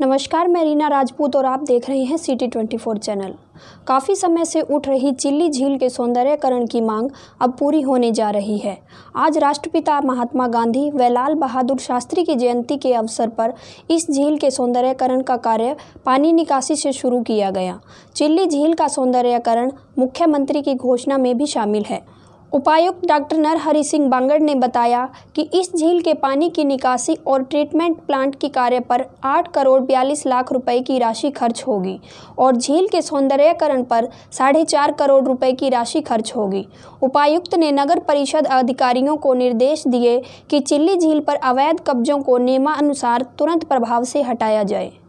नमस्कार मैं रीना राजपूत और आप देख रहे हैं सिटी 24 चैनल काफ़ी समय से उठ रही चिल्ली झील के सौंदर्यकरण की मांग अब पूरी होने जा रही है आज राष्ट्रपिता महात्मा गांधी व लाल बहादुर शास्त्री की जयंती के अवसर पर इस झील के सौंदर्यकरण का कार्य पानी निकासी से शुरू किया गया चिल्ली झील का सौंदर्यकरण मुख्यमंत्री की घोषणा में भी शामिल है उपायुक्त डॉक्टर नरहरि सिंह बांगड़ ने बताया कि इस झील के पानी की निकासी और ट्रीटमेंट प्लांट के कार्य पर 8 करोड़ बयालीस लाख रुपए की राशि खर्च होगी और झील के सौंदर्यकरण पर साढ़े चार करोड़ रुपए की राशि खर्च होगी उपायुक्त ने नगर परिषद अधिकारियों को निर्देश दिए कि चिल्ली झील पर अवैध कब्जों को नियमानुसार तुरंत प्रभाव से हटाया जाए